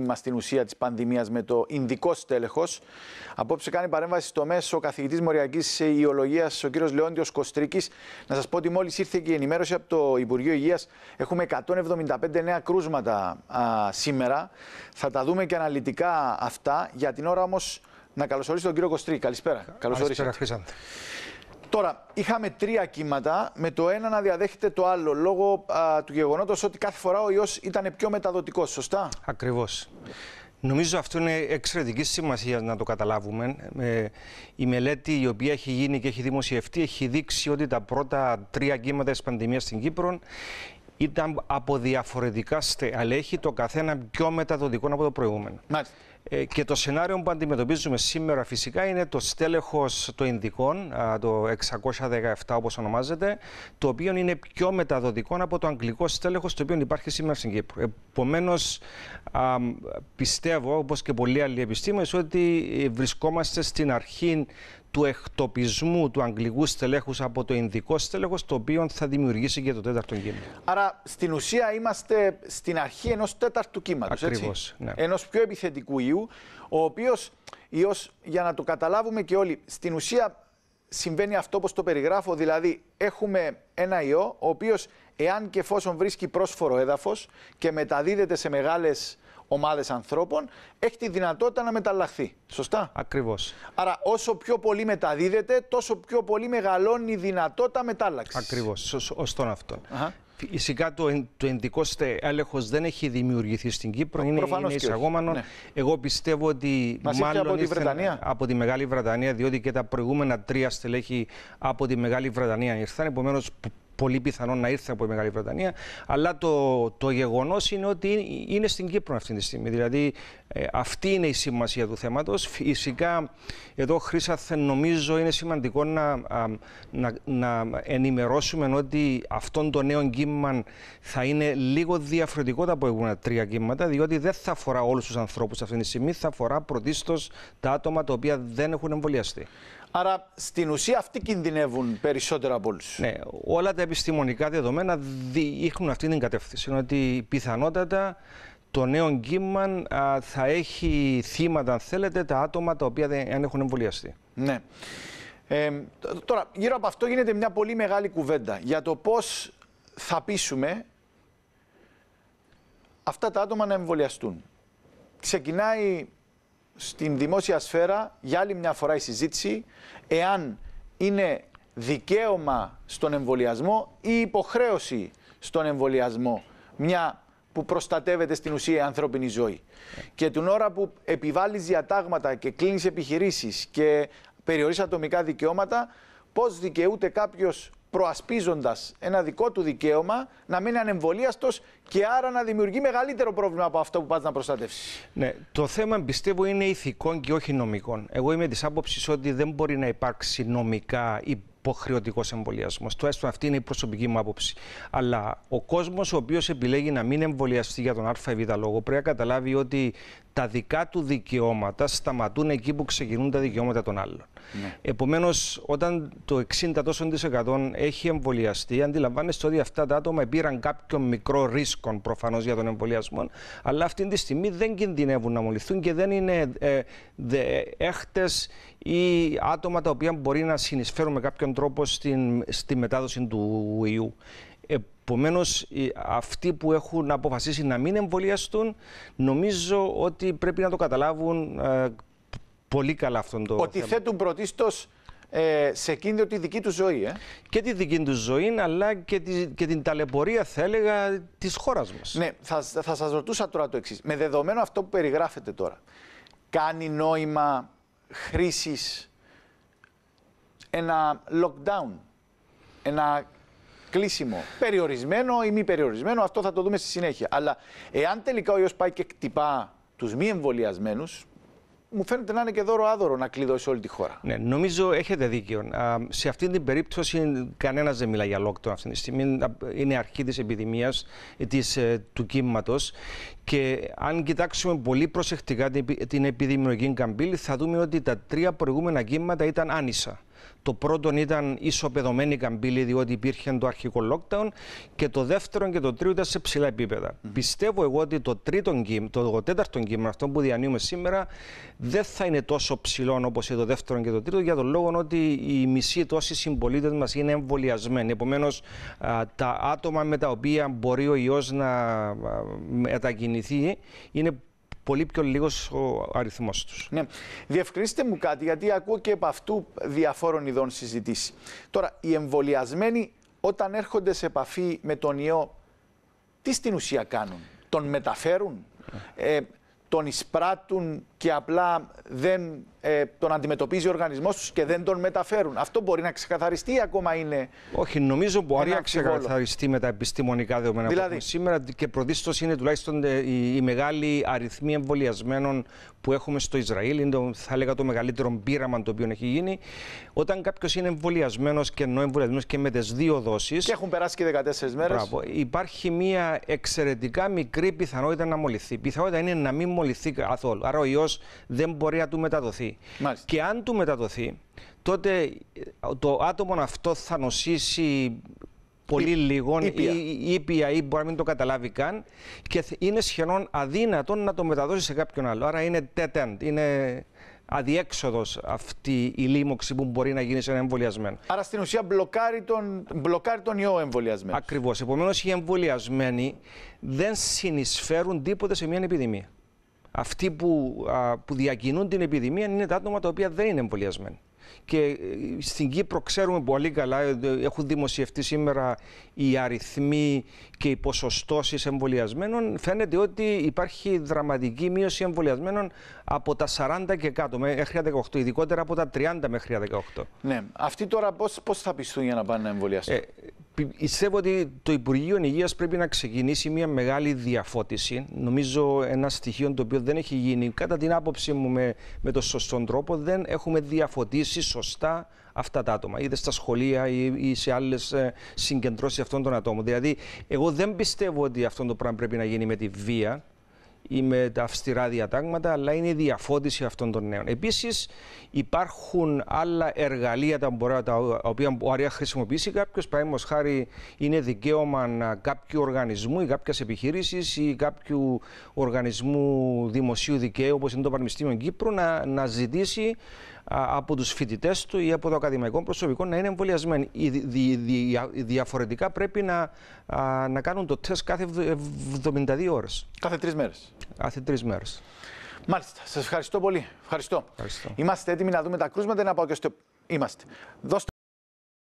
κύμα στην ουσία της πανδημίας με το Ινδικό στέλεχος. Απόψε κάνει παρέμβαση στο μέσο ο καθηγητής Μοριακής Ιολογίας, ο κύριος Λεόντιος Κοστρίκης. Να σας πω ότι μόλις ήρθε και η ενημέρωση από το Υπουργείο Υγείας. Έχουμε 175 νέα κρούσματα α, σήμερα. Θα τα δούμε και αναλυτικά αυτά. Για την ώρα όμως να καλωσορίσω τον κύριο Κοστρίκη. Καλησπέρα. Καλησπέρα, Τώρα, είχαμε τρία κύματα με το ένα να διαδέχεται το άλλο λόγω του γεγονότος ότι κάθε φορά ο ιός ήταν πιο μεταδοτικός, σωστά? Ακριβώς. Νομίζω αυτό είναι εξαιρετική σημασία να το καταλάβουμε. Ε, η μελέτη η οποία έχει γίνει και έχει δημοσιευτεί έχει δείξει ότι τα πρώτα τρία κύματα της πανδημίας στην Κύπρο ήταν από διαφορετικά στελέχη, το καθένα πιο μεταδοτικό από το προηγούμενο. Ε, και το σενάριο που αντιμετωπίζουμε σήμερα φυσικά είναι το στέλεχος των Ινδικών, το 617 όπως ονομάζεται, το οποίο είναι πιο μεταδοτικό από το αγγλικό στέλεχος το οποίο υπάρχει σήμερα στην Κύπρο. Επομένως, πιστεύω, όπως και πολλοί άλλοι επιστήμονες, ότι ε, βρισκόμαστε στην αρχή του εκτοπισμού του αγγλικού στελέχους από το ινδικό στέλεχο, το οποίο θα δημιουργήσει και το τέταρτο κύμα. Άρα στην ουσία είμαστε στην αρχή ενός τέταρτου κύματος. Ακριβώς, Ναι. πιο επιθετικού ιού, ο οποίος για να το καταλάβουμε και όλοι, στην ουσία συμβαίνει αυτό όπως το περιγράφω, δηλαδή έχουμε ένα ιό ο οποίος, εάν και εφόσον βρίσκει πρόσφορο έδαφος και μεταδίδεται σε μεγάλες ομάδες ανθρώπων, έχει τη δυνατότητα να μεταλλαχθεί. Σωστά. Ακριβώς. Άρα, όσο πιο πολύ μεταδίδεται, τόσο πιο πολύ μεγαλώνει η δυνατότητα μετάλλαξης. Ακριβώς. Σωστό αυτό. Φυσικά το, το ενδικό έλεγχος δεν έχει δημιουργηθεί στην Κύπρο. Είναι, είναι εισαγόμενο. Ναι. Εγώ πιστεύω ότι. Μας μάλλον από τη Βρετανία. Από τη Μεγάλη Βρετανία, διότι και τα προηγούμενα τρία στελέχη από τη Μεγάλη Βρετανία ήρθαν. Επομένως, πολύ πιθανόν να ήρθε από η Μεγάλη Βρετανία. Αλλά το, το γεγονός είναι ότι είναι στην Κύπρο αυτή τη στιγμή. Δηλαδή, ε, αυτή είναι η σημασία του θέματος. Φυσικά, εδώ, χρήσα νομίζω είναι σημαντικό να, να, να ενημερώσουμε ότι αυτόν το νέο κύμα θα είναι λίγο διαφορετικό από τα προηγούμενα τρία κύματα, διότι δεν θα αφορά όλους τους ανθρώπους αυτή τη στιγμή, θα αφορά πρωτίστως τα άτομα τα οποία δεν έχουν εμβολιαστεί. Άρα, στην ουσία, αυτοί κινδυνεύουν περισσότερο από όλους. Ναι, όλα τα επιστημονικά δεδομένα δείχνουν αυτή την κατεύθυνση. Ότι πιθανότατα το νέο κύμα θα έχει θύματα, αν θέλετε, τα άτομα τα οποία δεν έχουν εμβολιαστεί. Ναι. Ε, τώρα, γύρω από αυτό γίνεται μια πολύ μεγάλη κουβέντα για το πώς θα πείσουμε αυτά τα άτομα να εμβολιαστούν. Ξεκινάει στην δημόσια σφαίρα για άλλη μια φορά η συζήτηση εάν είναι δικαίωμα στον εμβολιασμό ή υποχρέωση στον εμβολιασμό. Μια που προστατεύεται στην ουσία η ανθρώπινη ζωή. Και την ώρα που επιβάλλεις διατάγματα και κλείνεις επιχειρήσεις και περιορίζει ατομικά δικαιώματα, πώς δικαιούται κάποιος προασπίζοντας ένα δικό του δικαίωμα να μείνει ανεμβολίαστος και άρα να δημιουργεί μεγαλύτερο πρόβλημα από αυτό που πας να προστατεύσεις. Ναι, το θέμα πιστεύω είναι ηθικών και όχι νομικών. Εγώ είμαι της άποψης ότι δεν μπορεί να υπάρξει νομικά ή υποχρεωτικός εμβολιασμός. Τουλάχιστον αυτή είναι η προσωπική μου άποψη. Αλλά ο κόσμος ο οποίος επιλέγει να μην εμβολιαστεί για τον ΑΒ λόγο πρέπει να καταλάβει ότι τα δικά του δικαιώματα σταματούν εκεί που ξεκινούν τα δικαιώματα των άλλων. Ναι. Επομένως, όταν το 60% έχει εμβολιαστεί, αντιλαμβάνεστε ότι αυτά τα άτομα πήραν κάποιο μικρό ρίσκο προφανώς για τον εμβολιασμό, αλλά αυτή τη στιγμή δεν κινδυνεύουν να μολυθούν και δεν είναι ε, έχτε ή άτομα τα οποία μπορεί να συνεισφέρουν με κάποιον τρόπο στην, στη μετάδοση του ιού. Επομένως, αυτοί που έχουν αποφασίσει να μην εμβολιαστούν, νομίζω ότι πρέπει να το καταλάβουν ε, πολύ καλά αυτόν τον Ότι θέμα. θέτουν πρωτίστως ε, σε κίνδυνο τη δική τους ζωή. Ε. Και τη δική τους ζωή, αλλά και, την ταλαιπωρία, θα έλεγα, της χώρας μας. Ναι, θα, θα σας ρωτούσα τώρα το εξής. Με δεδομένο αυτό που περιγράφετε τώρα, κάνει νόημα χρήσης ένα lockdown, ένα κλείσιμο. Περιορισμένο ή μη περιορισμένο, αυτό θα το δούμε στη συνέχεια. Αλλά εάν τελικά ο ιός πάει και κτυπά τους μη εμβολιασμένους, μου φαίνεται να είναι και δώρο άδωρο να κλειδώσει όλη τη χώρα. Ναι, νομίζω έχετε δίκιο. σε αυτή την περίπτωση κανένας δεν μιλά για lockdown αυτή τη στιγμή. Είναι αρχή της επιδημίας ε, ε, του κύματος. Και αν κοιτάξουμε πολύ προσεκτικά την επιδημιολογική καμπύλη, θα δούμε ότι τα τρία προηγούμενα κύματα ήταν άνισα. Το πρώτο ήταν ισοπεδωμένη καμπύλη, διότι υπήρχε το αρχικό lockdown. Και το δεύτερο και το τρίτο ήταν σε ψηλά επίπεδα. Πιστεύω εγώ ότι το, τρίτο το τέταρτο κύμα, αυτό που διανύουμε σήμερα, δεν θα είναι τόσο ψηλό όπως το δεύτερο και το τρίτο, για τον λόγο ότι η μισή τόση συμπολίτες μας είναι εμβολιασμένοι. Επομένως, τα άτομα με τα οποία μπορεί ο ιός να μετακινηθεί είναι πολύ πιο λίγος ο αριθμός τους. Ναι. Διευκρινίστε μου κάτι, γιατί ακούω και από αυτού διαφόρων ειδών συζητήσει. Τώρα, οι εμβολιασμένοι όταν έρχονται σε επαφή με τον ιό, τι στην ουσία κάνουν, τον μεταφέρουν, ε, τον εισπράττουν και απλά δεν ε, τον αντιμετωπίζει ο οργανισμός τους και δεν τον μεταφέρουν. Αυτό μπορεί να ξεκαθαριστεί ή ακόμα είναι. Όχι, νομίζω μπορεί να ξεκαθαριστεί με τα επιστημονικά δεδομένα δηλαδή... που έχουμε σήμερα και πρωτίστως είναι τουλάχιστον ε, η, η μεγάλη αριθμή εμβολιασμένων που έχουμε στο Ισραήλ. Είναι το, θα έλεγα το μεγαλύτερο πείραμα το οποίο έχει γίνει. Όταν κάποιος είναι εμβολιασμένος και ενώ εμβολιασμένος και με τις δύο δόσεις. Και έχουν περάσει και 14 μέρε. Υπάρχει μια εξαιρετικά μικρή πιθανότητα να μολυθεί. Η πιθανότητα είναι να μην μολυθεί καθόλου. Άρα ο δεν μπορεί να του μεταδοθεί. Και αν του μεταδοθεί, τότε ε, το άτομο αυτό θα νοσήσει πολύ Ή, λίγο ήπια. ή ή μπορεί να μην το καταλάβει καν και είναι σχεδόν αδύνατο να το μεταδώσει σε κάποιον άλλο. Άρα είναι dead είναι αδιέξοδος αυτή η λίμωξη που μπορεί να γίνει σε ένα εμβολιασμένο. Άρα στην ουσία μπλοκάρει τον, μπλοκάρει τον ιό εμβολιασμένος. Ακριβώς. Επομένως οι εμβολιασμένοι δεν συνεισφέρουν τίποτε σε μια επιδημία αυτοί που, που διακινούν την επιδημία είναι τα άτομα τα οποία δεν είναι εμβολιασμένοι. Και ε, στην Κύπρο ξέρουμε πολύ καλά, ε, έχουν δημοσιευτεί σήμερα οι αριθμοί και οι ποσοστώσεις εμβολιασμένων. Φαίνεται ότι υπάρχει δραματική μείωση εμβολιασμένων από τα 40 και κάτω μέχρι 18, ειδικότερα από τα 30 μέχρι 18. Ναι. Αυτοί τώρα πώς θα πιστούν για να πάνε να εμβολιαστούν. Ε, Πιστεύω ότι το Υπουργείο Υγείας πρέπει να ξεκινήσει μια μεγάλη διαφώτιση. Νομίζω ένα στοιχείο το οποίο δεν έχει γίνει, κατά την άποψή μου, με, με τον σωστό τρόπο, δεν έχουμε διαφωτίσει σωστά αυτά τα άτομα, είτε στα σχολεία ή, ή σε άλλες συγκεντρώσεις αυτών των ατόμων. Δηλαδή, εγώ δεν πιστεύω ότι αυτό το πράγμα πρέπει να γίνει με τη βία ή με τα αυστηρά διατάγματα, αλλά είναι η διαφώτιση αυτών των νέων. Επίσης, υπάρχουν άλλα εργαλεία τα, μπορεί, τα οποία μπορεί να χρησιμοποιήσει κάποιος. Παραδείγματος χάρη, είναι δικαίωμα κάποιου οργανισμού ή κάποιας επιχείρηση ή κάποιου οργανισμού δημοσίου δικαίου, όπως είναι το Πανεπιστήμιο Κύπρου, να, να ζητήσει από τους φοιτητές του ή από το ακαδημαϊκό προσωπικό να είναι εμβολιασμένοι. Διαφορετικά πρέπει να, να κάνουν το τεστ κάθε 72 ώρες. Κάθε τρεις μέρες. Κάθε τρεις μέρες. Μάλιστα. Σας ευχαριστώ πολύ. Ευχαριστώ. ευχαριστώ. Είμαστε έτοιμοι να δούμε τα κρούσματα. Να πάω και στο. Είμαστε. Δώστε